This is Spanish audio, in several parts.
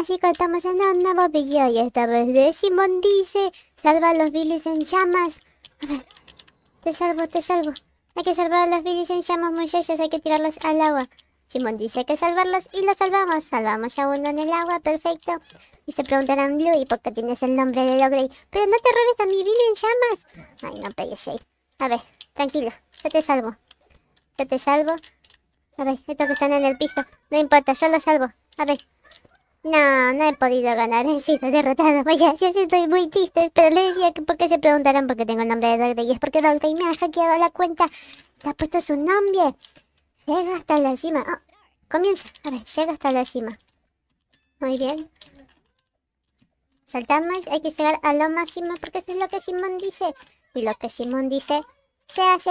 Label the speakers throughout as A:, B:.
A: así estamos en un nuevo y esta vez de Simon dice, salva a los Billys en llamas. A ver, te salvo, te salvo. Hay que salvar a los Billys en llamas, muchachos, hay que tirarlos al agua. Simón dice, hay que salvarlos y los salvamos. Salvamos a uno en el agua, perfecto. Y se preguntarán, Blue, ¿y por qué tienes el nombre de Logrey? Pero no te robes a mi Billy en llamas. Ay, no pegues, A ver, tranquilo, yo te salvo. Yo te salvo. A ver, estos que están en el piso. No importa, yo los salvo. A ver, no, no he podido ganar, he sido derrotado. Vaya, yo estoy muy triste, pero le decía que porque se preguntarán por qué tengo el nombre de Dante Y es porque Dante me ha hackeado la cuenta. Le ha puesto su nombre. Llega hasta la cima. Ah, comienza. A ver, llega hasta la cima. Muy bien. Saltamos. hay que llegar a lo máximo porque eso es lo que Simón dice. Y lo que Simón dice, se hace.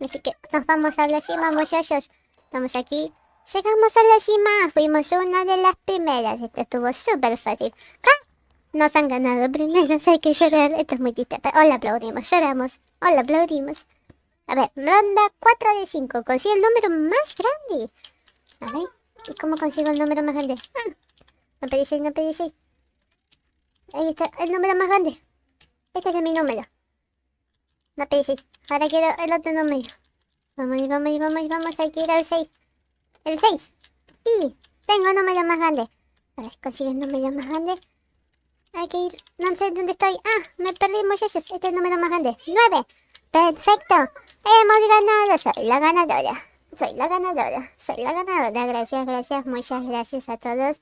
A: Así que nos vamos a la cima, muchachos. Estamos aquí. Llegamos a la cima, fuimos una de las primeras. Esto estuvo súper fácil. Nos han ganado primero. hay que llorar. Esto es muy triste, pero hola aplaudimos, lloramos. Hola aplaudimos. A ver, ronda 4 de 5. Consigue el número más grande. A ver, ¿y cómo consigo el número más grande? Ah, no pedí no pedí Ahí está, el número más grande. Este es mi número. No pedí Ahora quiero el otro número. Vamos, vamos, vamos, vamos. Hay que ir al 6. El 6. Sí, tengo número más grande Ahora consigo un número más grande. Hay que ir. No sé dónde estoy. Ah, me perdí, muchachos. Este es el número más grande. 9. Perfecto. Hemos ganado. Soy la ganadora. Soy la ganadora. Soy la ganadora. Gracias, gracias. Muchas gracias a todos.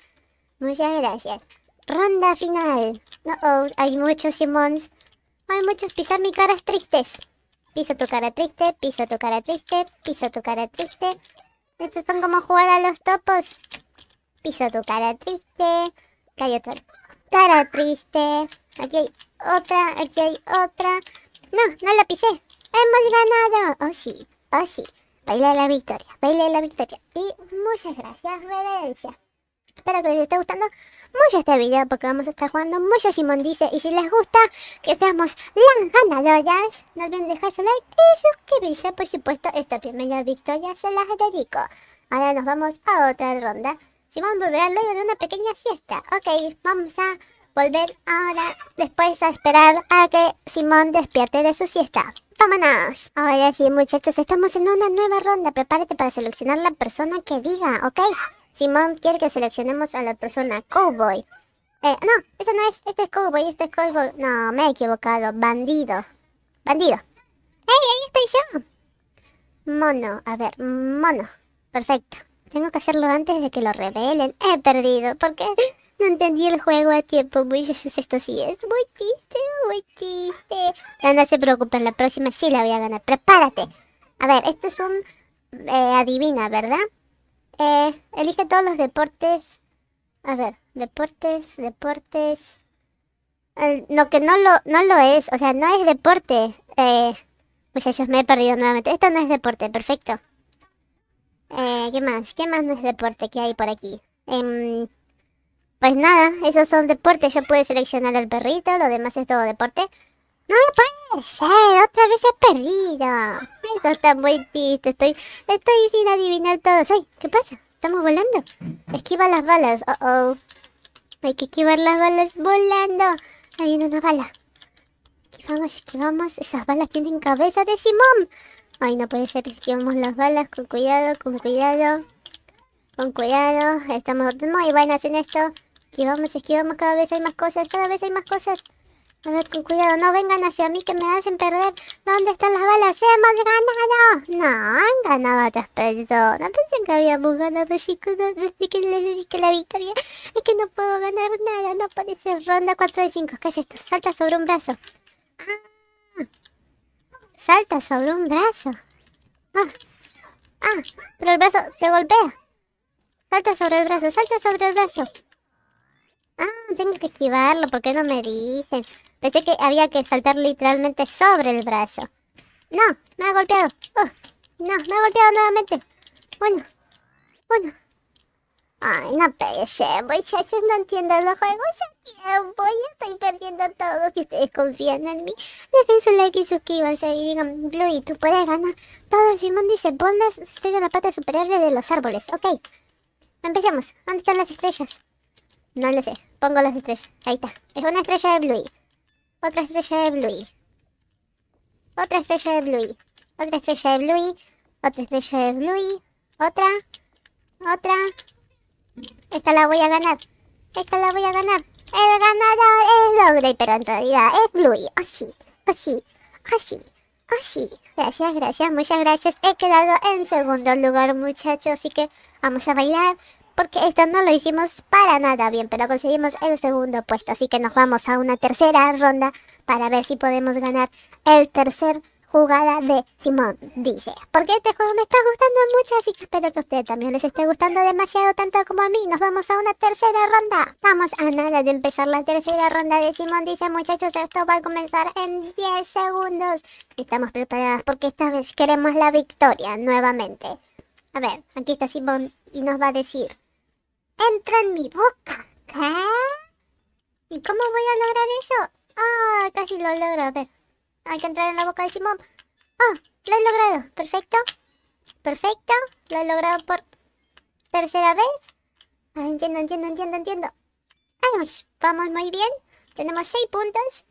A: Muchas gracias. Ronda final. No, oh, hay muchos Simons. Hay muchos pisar mi cara tristes. Piso tu cara triste, piso tu cara triste, piso tu cara triste. Estos son como jugar a los topos. Piso tu cara triste. cayó tu cara triste. Aquí hay otra, aquí hay otra. No, no la pisé. Hemos ganado. Oh sí, oh sí. Baila la victoria, baila la victoria. Y muchas gracias, reverencia espero que les esté gustando mucho este video porque vamos a estar jugando mucho Simón Dice. Y si les gusta que seamos las ganadoras, no olviden dejar su like y suscribirse. Por supuesto, esta primera victoria se las dedico. Ahora nos vamos a otra ronda. Simón volverá luego de una pequeña siesta. Ok, vamos a volver ahora después a esperar a que Simón despierte de su siesta. ¡Vámonos! Ahora sí, muchachos, estamos en una nueva ronda. Prepárate para seleccionar la persona que diga, ¿ok? Simón quiere que seleccionemos a la persona cowboy. Eh, no, eso no es. Este es cowboy, este es cowboy. No, me he equivocado. Bandido. Bandido. ¡Ey, ahí estoy yo! Mono, a ver, mono. Perfecto. Tengo que hacerlo antes de que lo revelen. He perdido, porque no entendí el juego a tiempo. Muy Jesús, esto sí es muy triste, muy triste. No, no se preocupen, la próxima sí la voy a ganar. Prepárate. A ver, esto es un... Eh, adivina, ¿verdad? Eh, elige todos los deportes. A ver, deportes, deportes. No eh, lo que no lo, no lo es, o sea, no es deporte. Eh, muchachos, me he perdido nuevamente. Esto no es deporte, perfecto. Eh, ¿Qué más? ¿Qué más no es deporte que hay por aquí? Em, pues nada, esos son deportes. Yo puedo seleccionar el perrito, lo demás es todo deporte. No puede ser, otra vez he perdido. Eso está muy triste, estoy, estoy sin adivinar todo! Ay, ¿qué pasa? Estamos volando. Esquiva las balas, oh oh. Hay que esquivar las balas volando. Hay una bala. Esquivamos, esquivamos. Esas balas tienen cabeza de Simón. Ay, no puede ser. Esquivamos las balas con cuidado, con cuidado. Con cuidado. Estamos muy buenas en esto. Esquivamos, esquivamos. Cada vez hay más cosas. Cada vez hay más cosas. A ver, con cuidado, no vengan hacia mí que me hacen perder. ¿Dónde están las balas? ¡Hemos ganado! No, han ganado otras No Pensé que habíamos ganado, chicos. No que les dije la victoria. Es que no puedo ganar nada. No puede ser ronda 4 de 5. ¿Qué es esto? Salta sobre un brazo. Ah. Salta sobre un brazo. Ah. ah, pero el brazo te golpea. Salta sobre el brazo, salta sobre el brazo. Ah, tengo que esquivarlo, ¿por qué no me dicen? Pensé que había que saltar literalmente sobre el brazo. No, me ha golpeado. Oh, no, me ha golpeado nuevamente. Bueno, bueno. Ay, no pese, muchachos, no entiendo los juegos a tiempo, estoy perdiendo a todos Si ustedes confían en mí. Dejen su like y suscríbanse y digan, Bluey, tú puedes ganar. Todo el Simón dice, las estrellas en la parte superior de los árboles, ok. Empecemos, ¿dónde están las estrellas? No lo sé, pongo las estrellas, ahí está, es una estrella de Bluey. Otra estrella de Bluey. Otra estrella de Bluey. Otra estrella de Bluey. Otra estrella de Bluey. Otra. Otra. Esta la voy a ganar. Esta la voy a ganar. El ganador es Logre, pero en realidad es Bluey. Así, oh, así, oh, así, oh, así. Gracias, gracias, muchas gracias. He quedado en segundo lugar, muchachos. Así que vamos a bailar porque esto no lo hicimos para nada bien, pero conseguimos el segundo puesto. Así que nos vamos a una tercera ronda para ver si podemos ganar el tercer jugada de Simón dice porque este juego me está gustando mucho así que espero que a ustedes también les esté gustando demasiado tanto como a mí nos vamos a una tercera ronda vamos a nada de empezar la tercera ronda de Simón dice muchachos esto va a comenzar en 10 segundos estamos preparados porque esta vez queremos la victoria nuevamente a ver aquí está Simón y nos va a decir entra en mi boca. ¿Qué? ¿Y cómo voy a lograr eso? Ah, casi lo logro. A ver, hay que entrar en la boca de Simón. Ah, lo he logrado. Perfecto. Perfecto. Lo he logrado por tercera vez. Ah, entiendo, entiendo, entiendo, entiendo. Vamos, vamos muy bien. Tenemos seis puntos.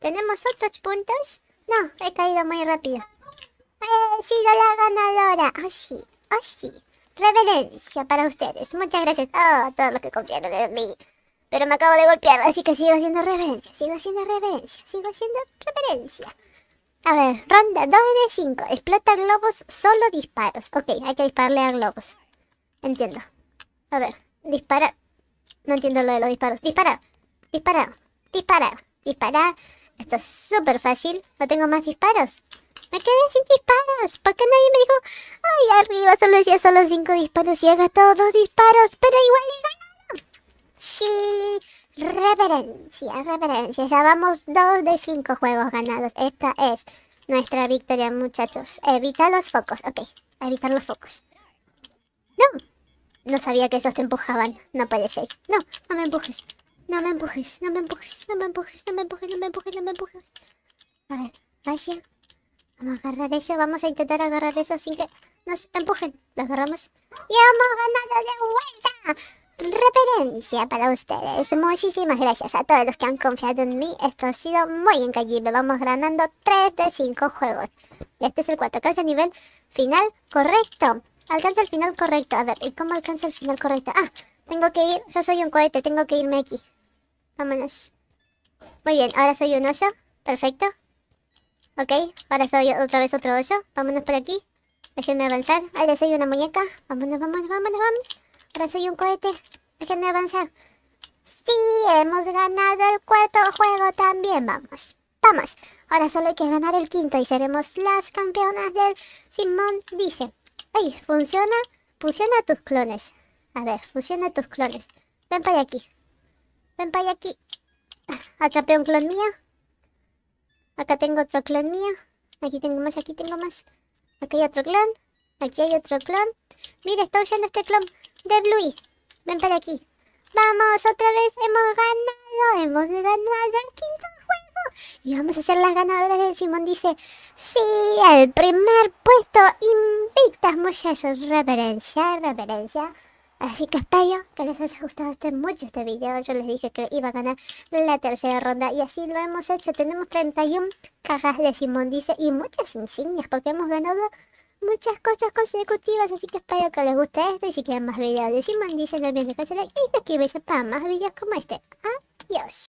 A: Tenemos otros puntos. No, he caído muy rápido. He eh, sido la ganadora. Así, ah, así. Ah, reverencia para ustedes. Muchas gracias a oh, todos los que confiaron en mí. Pero me acabo de golpear, así que sigo haciendo reverencia, sigo haciendo reverencia, sigo haciendo reverencia. A ver, ronda 2 de 5. Explota globos, solo disparos. Ok, hay que dispararle a globos. Entiendo. A ver, disparar. No entiendo lo de los disparos. Disparar, disparar, disparar, disparar. Esto es súper fácil. No tengo más disparos. Me quedé sin disparos. Porque nadie me dijo, ay, arriba solo decía solo cinco disparos y he gastado dos disparos, pero igual he ganado. Sí, reverencia, reverencia. Ya vamos dos de cinco juegos ganados. Esta es nuestra victoria, muchachos. Evita los focos, ok. Evitar los focos. No, no sabía que ellos te empujaban. No puede No, no me empujes. No me empujes, no me empujes, no me empujes, no me empujes, no me empujes, no me empujes. A ver, Vamos a agarrar eso, vamos a intentar agarrar eso sin que nos empujen. Lo agarramos. ¡Y hemos ganado de vuelta! Referencia para ustedes. Muchísimas gracias a todos los que han confiado en mí. Esto ha sido muy encallible. Vamos ganando 3 de 5 juegos. Y este es el 4. Alcanza nivel final correcto. Alcanza el final correcto. A ver, ¿y cómo alcanza el final correcto? Ah, tengo que ir. Yo soy un cohete, tengo que irme aquí. Vámonos. Muy bien, ahora soy un oso. Perfecto. Ok, ahora soy otra vez otro oso. Vámonos por aquí. Déjenme avanzar. Ahora soy una muñeca. Vámonos, vámonos, vámonos, vámonos. Ahora soy un cohete. Déjenme avanzar. Sí, hemos ganado el cuarto juego también. Vamos, vamos. Ahora solo hay que ganar el quinto y seremos las campeonas del Simón dice. Ay, funciona. Fusiona tus clones. A ver, fusiona tus clones. Ven para aquí. Ven para aquí. Ah, atrapé un clon mío. Acá tengo otro clon mío. Aquí tengo más, aquí tengo más. aquí hay otro clon. Aquí hay otro clon. Mira, está usando este clon de Bluey. Ven para aquí. Vamos, otra vez hemos ganado. Hemos ganado el quinto juego. Y vamos a ser las ganadoras del Simón. Dice, sí, el primer puesto. Invictas, muchachos. Reverencia, reverencia. Así que espero que les haya gustado este, mucho este video. Yo les dije que iba a ganar la tercera ronda y así lo hemos hecho. Tenemos 31 cajas de Simón dice y muchas insignias porque hemos ganado muchas cosas consecutivas. Así que espero que les guste esto y si quieren más videos de Simón dice no olviden de like. y suscribirse para más videos como este. Adiós.